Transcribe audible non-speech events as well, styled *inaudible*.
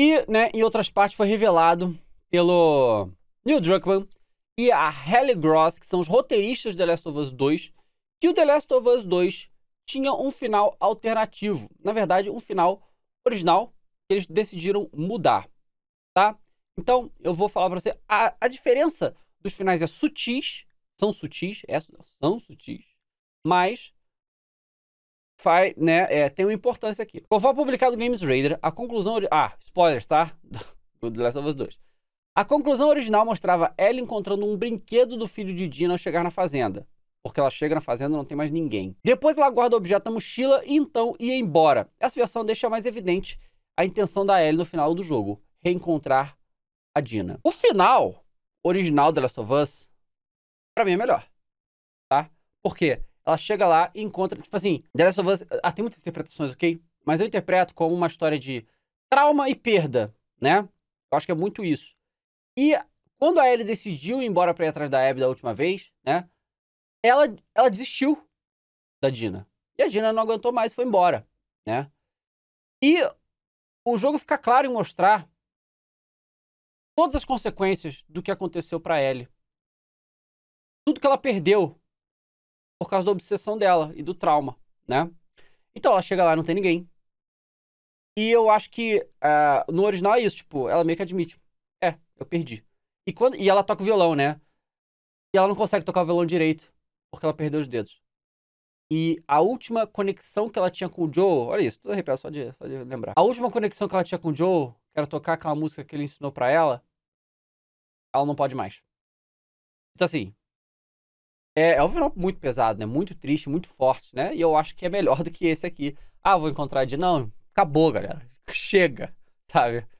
E, né, em outras partes foi revelado pelo Neil Druckmann e a Halle Gross, que são os roteiristas de The Last of Us 2, que o The Last of Us 2 tinha um final alternativo. Na verdade, um final original que eles decidiram mudar, tá? Então, eu vou falar para você, a, a diferença dos finais é sutis, são sutis, é, são sutis, mas faz, né, é, tem uma importância aqui. Conforme publicado no Games Raider, a conclusão... Ah, spoilers, tá? *laughs* Do The Last of Us 2. A conclusão original mostrava Ellie encontrando um brinquedo do filho de Dina ao chegar na fazenda. Porque ela chega na fazenda e não tem mais ninguém. Depois ela guarda o objeto na mochila então, e então ia embora. Essa versão deixa mais evidente a intenção da Ellie no final do jogo. Reencontrar a Dina. O final original The Last of Us, pra mim é melhor. Tá? Porque ela chega lá e encontra, tipo assim, The Last of Us, ah, tem muitas interpretações, ok? Mas eu interpreto como uma história de trauma e perda, né? Eu acho que é muito isso. E quando a Ellie decidiu ir embora pra ir atrás da Abby da última vez, né? Ela, ela desistiu da Dina. E a Dina não aguentou mais e foi embora, né? E o jogo fica claro em mostrar todas as consequências do que aconteceu para Ellie. Tudo que ela perdeu por causa da obsessão dela e do trauma, né? Então ela chega lá e não tem ninguém. E eu acho que uh, no original é isso, tipo, ela meio que admite. É, eu perdi. E, quando, e ela toca o violão, né? E ela não consegue tocar o violão direito, porque ela perdeu os dedos. E a última conexão que ela tinha com o Joe, olha isso, tudo arrepiado só de, só de lembrar. A última conexão que ela tinha com o Joe, que era tocar aquela música que ele ensinou para ela, ela não pode mais. Então assim, é, é um final muito pesado, né? Muito triste, muito forte, né? E eu acho que é melhor do que esse aqui. Ah, vou encontrar de. Não, acabou, galera. *laughs* Chega, sabe?